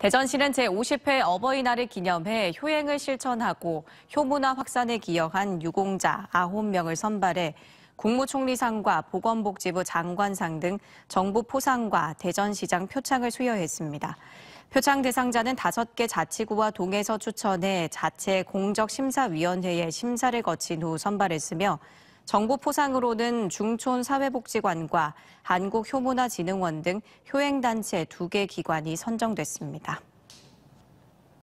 대전시는 제50회 어버이날을 기념해 효행을 실천하고 효문화 확산에 기여한 유공자 9명을 선발해 국무총리상과 보건복지부 장관상 등 정부 포상과 대전시장 표창을 수여했습니다. 표창 대상자는 5개 자치구와 동에서 추천해 자체 공적심사위원회에 심사를 거친 후 선발했으며 정부 포상으로는 중촌사회복지관과 한국효문화진흥원 등 효행단체 두 개 기관이 선정됐습니다.